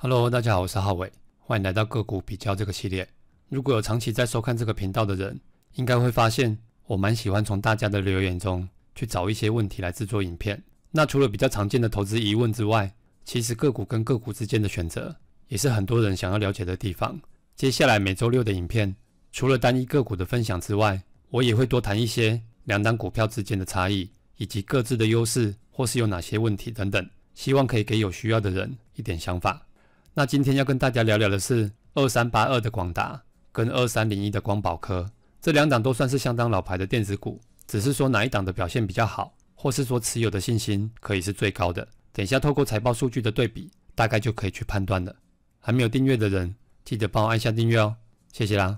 Hello，大家好，我是浩伟，欢迎来到个股比较这个系列。如果有长期在收看这个频道的人，应该会发现我蛮喜欢从大家的留言中去找一些问题来制作影片。那除了比较常见的投资疑问之外，其实个股跟个股之间的选择也是很多人想要了解的地方。接下来每周六的影片，除了单一个股的分享之外，我也会多谈一些两档股票之间的差异，以及各自的优势或是有哪些问题等等，希望可以给有需要的人一点想法。那今天要跟大家聊聊的是二三八二的广达跟二三零一的光宝科，这两档都算是相当老牌的电子股，只是说哪一档的表现比较好，或是说持有的信心可以是最高的。等一下透过财报数据的对比，大概就可以去判断了。还没有订阅的人，记得帮我按下订阅哦，谢谢啦。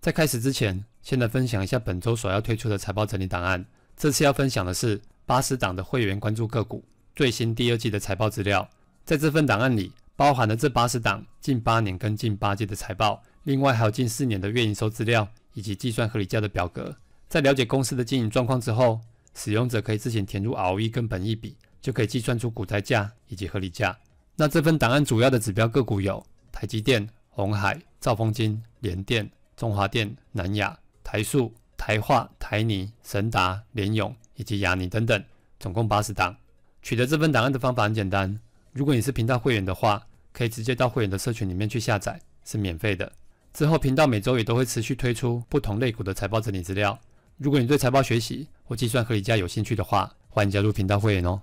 在开始之前，先来分享一下本周所要推出的财报整理档案。这次要分享的是八十档的会员关注个股最新第二季的财报资料，在这份档案里。包含了这八十档近八年跟近八季的财报，另外还有近四年的月营收资料以及计算合理价的表格。在了解公司的经营状况之后，使用者可以自行填入 ROE 跟本一比，就可以计算出股灾价以及合理价。那这份档案主要的指标个股有台积电、红海、兆丰金、联电、中华电、南亚、台塑、台化、台泥、神达、联勇以及亚尼等等，总共八十档。取得这份档案的方法很简单。如果你是频道会员的话，可以直接到会员的社群里面去下载，是免费的。之后频道每周也都会持续推出不同类股的财报整理资料。如果你对财报学习或计算合理价有兴趣的话，欢迎加入频道会员哦。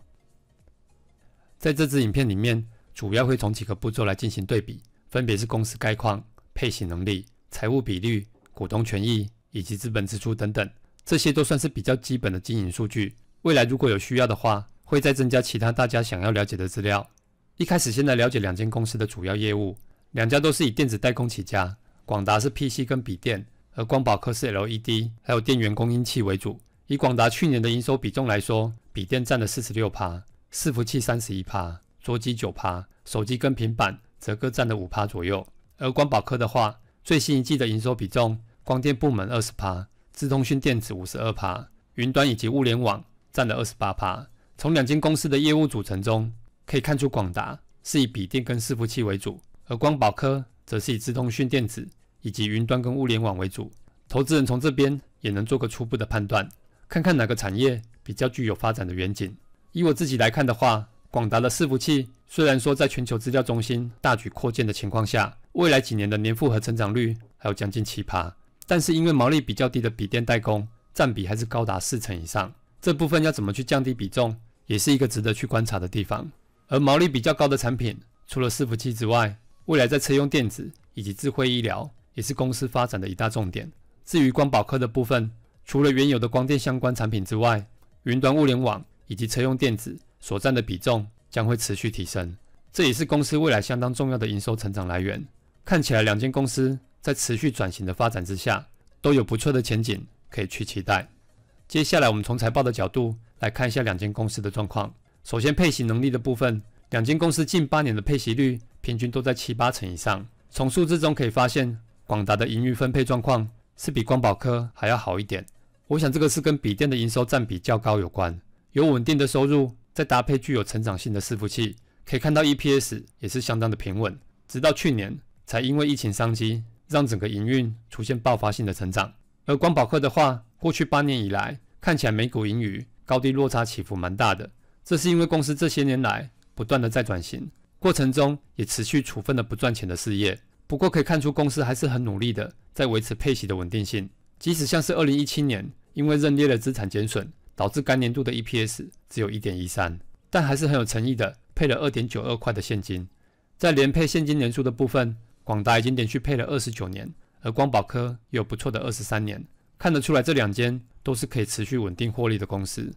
在这支影片里面，主要会从几个步骤来进行对比，分别是公司概况、配型能力、财务比率、股东权益以及资本支出等等，这些都算是比较基本的经营数据。未来如果有需要的话，会再增加其他大家想要了解的资料。一开始，先来了解两间公司的主要业务。两家都是以电子代工起家。广达是 PC 跟笔电，而光宝科是 LED 还有电源供应器为主。以广达去年的营收比重来说，笔电占了四十六趴，伺服器三十一趴，桌机九趴，手机跟平板则各占了五趴左右。而光宝科的话，最新一季的营收比重，光电部门二十趴，智通讯电子五十二趴，云端以及物联网占了二十八趴。从两间公司的业务组成中，可以看出，广达是以笔电跟伺服器为主，而光宝科则是以资通讯电子以及云端跟物联网为主。投资人从这边也能做个初步的判断，看看哪个产业比较具有发展的远景。以我自己来看的话，广达的伺服器虽然说在全球资料中心大举扩建的情况下，未来几年的年复合成长率还有将近七趴，但是因为毛利比较低的笔电代工占比还是高达四成以上，这部分要怎么去降低比重，也是一个值得去观察的地方。而毛利比较高的产品，除了伺服器之外，未来在车用电子以及智慧医疗也是公司发展的一大重点。至于光宝科的部分，除了原有的光电相关产品之外，云端物联网以及车用电子所占的比重将会持续提升，这也是公司未来相当重要的营收成长来源。看起来两间公司在持续转型的发展之下，都有不错的前景可以去期待。接下来，我们从财报的角度来看一下两间公司的状况。首先，配息能力的部分，两间公司近八年的配息率平均都在七八成以上。从数字中可以发现，广达的盈余分配状况是比光宝科还要好一点。我想这个是跟笔电的营收占比较高有关，有稳定的收入，再搭配具有成长性的伺服器，可以看到 EPS 也是相当的平稳，直到去年才因为疫情商机，让整个营运出现爆发性的成长。而光宝科的话，过去八年以来，看起来每股盈余高低落差起伏蛮大的。这是因为公司这些年来不断的在转型过程中，也持续处分了不赚钱的事业。不过可以看出，公司还是很努力的在维持配息的稳定性。即使像是二零一七年，因为认列了资产减损，导致该年度的 EPS 只有一点一三，但还是很有诚意的配了二点九二块的现金。在连配现金年数的部分，广达已经连续配了二十九年，而光宝科有不错的二十三年。看得出来，这两间都是可以持续稳定获利的公司。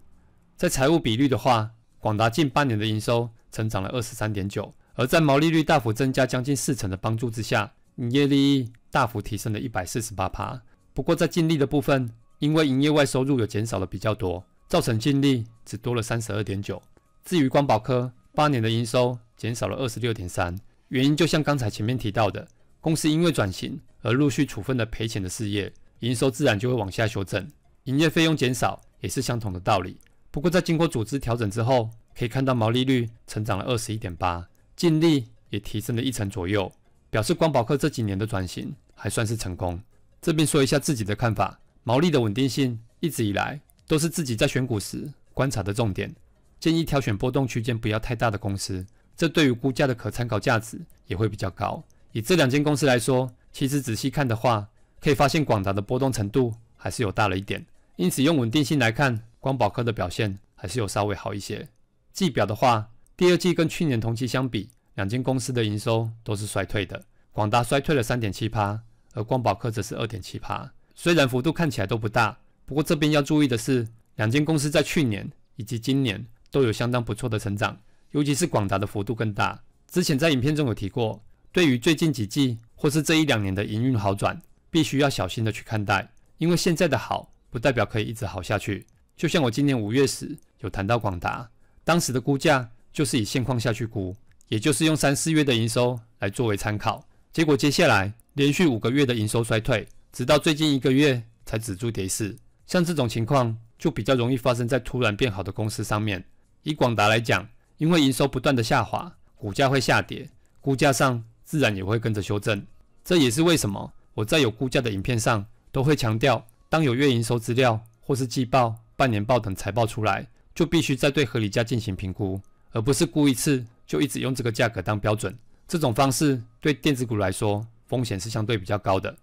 在财务比率的话，广达近半年的营收成长了二十三点九，而在毛利率大幅增加将近四成的帮助之下，营业利益大幅提升了一百四十八趴。不过在净利的部分，因为营业外收入有减少的比较多，造成净利只多了三十二点九。至于光宝科，八年的营收减少了二十六点三，原因就像刚才前面提到的，公司因为转型而陆续处分了赔钱的事业，营收自然就会往下修正，营业费用减少也是相同的道理。不过，在经过组织调整之后，可以看到毛利率成长了二十一点八，净利也提升了一成左右，表示光宝克这几年的转型还算是成功。这边说一下自己的看法，毛利的稳定性一直以来都是自己在选股时观察的重点，建议挑选波动区间不要太大的公司，这对于估价的可参考价值也会比较高。以这两间公司来说，其实仔细看的话，可以发现广达的波动程度还是有大了一点，因此用稳定性来看。光宝科的表现还是有稍微好一些。季表的话，第二季跟去年同期相比，两间公司的营收都是衰退的。广达衰退了三点七趴，而光宝科则是二点七趴。虽然幅度看起来都不大，不过这边要注意的是，两间公司在去年以及今年都有相当不错的成长，尤其是广达的幅度更大。之前在影片中有提过，对于最近几季或是这一两年的营运好转，必须要小心的去看待，因为现在的好不代表可以一直好下去。就像我今年五月时有谈到广达，当时的估价就是以现况下去估，也就是用三四月的营收来作为参考。结果接下来连续五个月的营收衰退，直到最近一个月才止住跌势。像这种情况就比较容易发生在突然变好的公司上面。以广达来讲，因为营收不断的下滑，股价会下跌，估价上自然也会跟着修正。这也是为什么我在有估价的影片上都会强调，当有月营收资料或是季报。半年报等财报出来，就必须再对合理价进行评估，而不是估一次就一直用这个价格当标准。这种方式对电子股来说，风险是相对比较高的。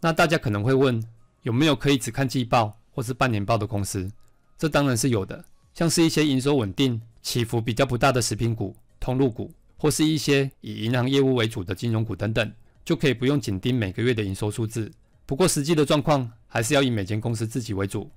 那大家可能会问，有没有可以只看季报或是半年报的公司？这当然是有的，像是一些营收稳定、起伏比较不大的食品股、通路股，或是一些以银行业务为主的金融股等等，就可以不用紧盯每个月的营收数字。不过实际的状况还是要以每间公司自己为主。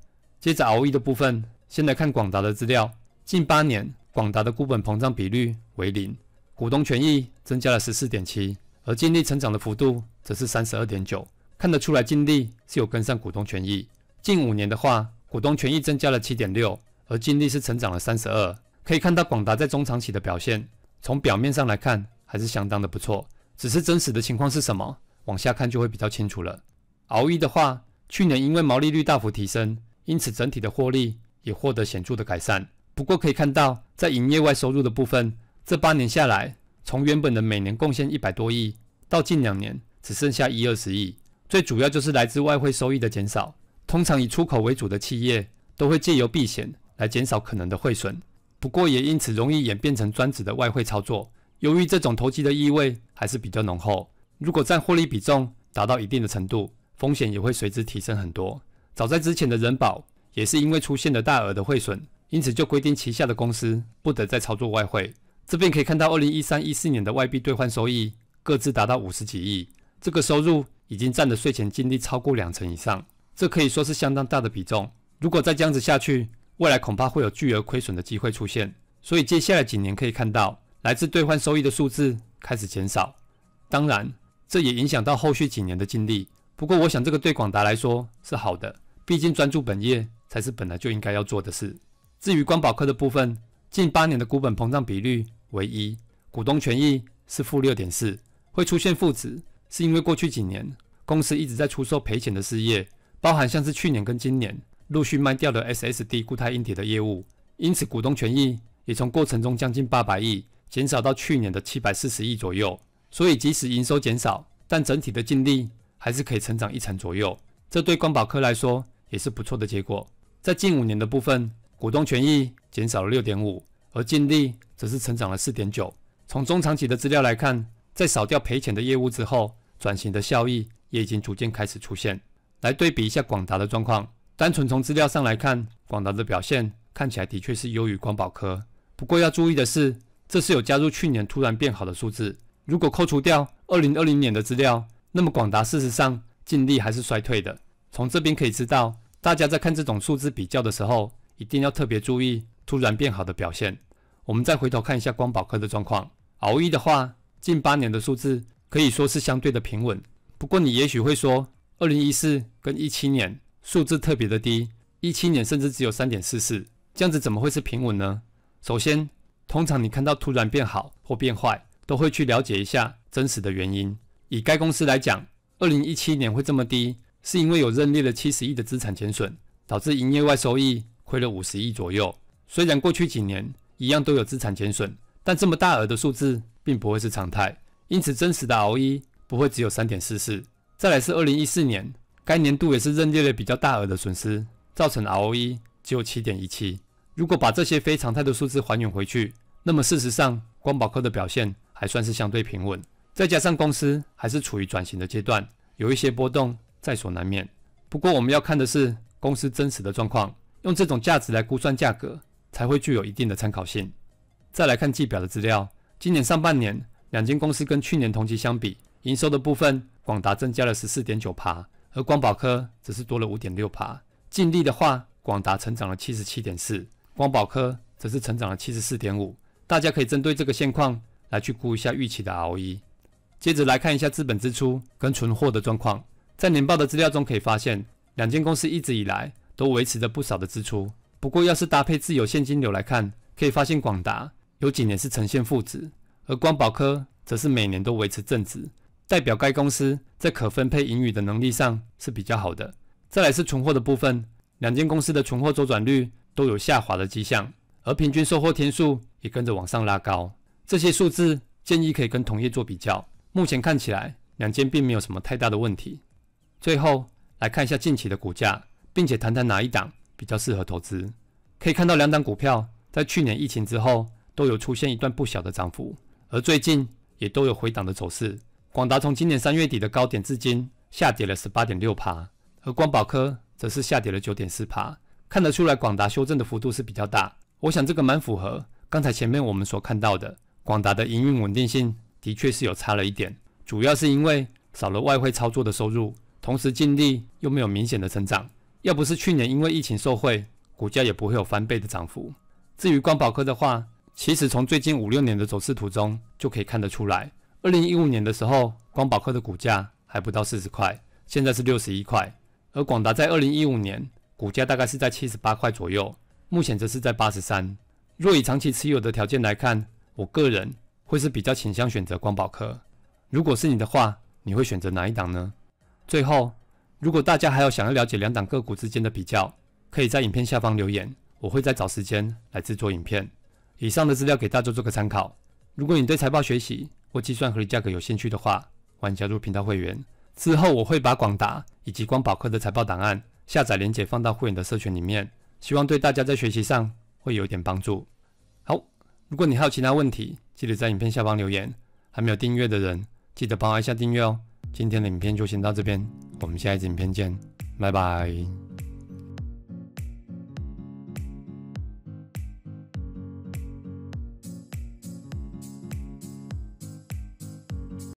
接着熬一的部分，先来看广达的资料。近八年，广达的股本膨胀比率为零，股东权益增加了十四点七，而净利成长的幅度则是三十二点九。看得出来，净利是有跟上股东权益。近五年的话，股东权益增加了七点六，而净利是成长了三十二。可以看到，广达在中长期的表现，从表面上来看还是相当的不错。只是真实的情况是什么，往下看就会比较清楚了。熬一的话，去年因为毛利率大幅提升。因此，整体的获利也获得显著的改善。不过，可以看到，在营业外收入的部分，这八年下来，从原本的每年贡献一百多亿，到近两年只剩下一二十亿。最主要就是来自外汇收益的减少。通常以出口为主的企业，都会借由避险来减少可能的汇损。不过，也因此容易演变成专职的外汇操作。由于这种投机的意味还是比较浓厚，如果占获利比重达到一定的程度，风险也会随之提升很多。早在之前的人保也是因为出现了大额的汇损，因此就规定旗下的公司不得再操作外汇。这边可以看到，二零一三一四年的外币兑换收益各自达到五十几亿，这个收入已经占的税前净利超过两成以上，这可以说是相当大的比重。如果再这样子下去，未来恐怕会有巨额亏损的机会出现。所以接下来几年可以看到来自兑换收益的数字开始减少，当然这也影响到后续几年的净利。不过我想这个对广达来说是好的。毕竟专注本业才是本来就应该要做的事。至于光宝科的部分，近八年的股本膨胀比率为一，股东权益是负六点四，会出现负值，是因为过去几年公司一直在出售赔钱的事业，包含像是去年跟今年陆续卖掉的 SSD 固态硬体的业务，因此股东权益也从过程中将近八百亿减少到去年的七百四十亿左右。所以即使营收减少，但整体的净利还是可以成长一成左右。这对光宝科来说。也是不错的结果，在近五年的部分，股东权益减少了六点五，而净利则是成长了四点九。从中长期的资料来看，在少掉赔钱的业务之后，转型的效益也已经逐渐开始出现。来对比一下广达的状况，单纯从资料上来看，广达的表现看起来的确是优于光宝科。不过要注意的是，这是有加入去年突然变好的数字。如果扣除掉二零二零年的资料，那么广达事实上净利还是衰退的。从这边可以知道，大家在看这种数字比较的时候，一定要特别注意突然变好的表现。我们再回头看一下光宝科的状况，熬夜的话，近八年的数字可以说是相对的平稳。不过你也许会说，二零一四跟一七年数字特别的低，一七年甚至只有三点四四，这样子怎么会是平稳呢？首先，通常你看到突然变好或变坏，都会去了解一下真实的原因。以该公司来讲，二零一七年会这么低。是因为有认列了七十亿的资产减损，导致营业外收益亏了五十亿左右。虽然过去几年一样都有资产减损，但这么大额的数字并不会是常态，因此真实的 ROE 不会只有三点四四。再来是二零一四年，该年度也是认列了比较大额的损失，造成 ROE 只有七点一七。如果把这些非常态的数字还原回去，那么事实上光宝科的表现还算是相对平稳。再加上公司还是处于转型的阶段，有一些波动。在所难免。不过，我们要看的是公司真实的状况，用这种价值来估算价格，才会具有一定的参考性。再来看季表的资料，今年上半年，两间公司跟去年同期相比，营收的部分，广达增加了十四点九趴，而光宝科则是多了五点六趴。净利的话，广达成长了七十七点四，光宝科则是成长了七十四点五。大家可以针对这个现况来去估一下预期的 ROE。接着来看一下资本支出跟存货的状况。在年报的资料中可以发现，两间公司一直以来都维持着不少的支出。不过，要是搭配自由现金流来看，可以发现广达有几年是呈现负值，而光宝科则是每年都维持正值，代表该公司在可分配盈余的能力上是比较好的。再来是存货的部分，两间公司的存货周转率都有下滑的迹象，而平均收货天数也跟着往上拉高。这些数字建议可以跟同业做比较。目前看起来，两间并没有什么太大的问题。最后来看一下近期的股价，并且谈谈哪一档比较适合投资。可以看到，两档股票在去年疫情之后都有出现一段不小的涨幅，而最近也都有回档的走势。广达从今年三月底的高点至今下跌了十八点六帕，而光宝科则是下跌了九点四帕。看得出来，广达修正的幅度是比较大。我想这个蛮符合刚才前面我们所看到的，广达的营运稳定性的确是有差了一点，主要是因为少了外汇操作的收入。同时净利又没有明显的增长，要不是去年因为疫情受惠，股价也不会有翻倍的涨幅。至于光宝科的话，其实从最近五六年的走势图中就可以看得出来，二零一五年的时候，光宝科的股价还不到四十块，现在是六十一块。而广达在二零一五年股价大概是在七十八块左右，目前则是在八十三。若以长期持有的条件来看，我个人会是比较倾向选择光宝科。如果是你的话，你会选择哪一档呢？最后，如果大家还有想要了解两档个股之间的比较，可以在影片下方留言，我会再找时间来制作影片。以上的资料给大家做个参考。如果你对财报学习或计算合理价格有兴趣的话，欢迎加入频道会员。之后我会把广达以及光宝科的财报档案下载链接放到会员的社群里面，希望对大家在学习上会有一点帮助。好，如果你还有其他问题，记得在影片下方留言。还没有订阅的人，记得帮我一下订阅哦。今天的影片就先到这边，我们下集影片见，拜拜。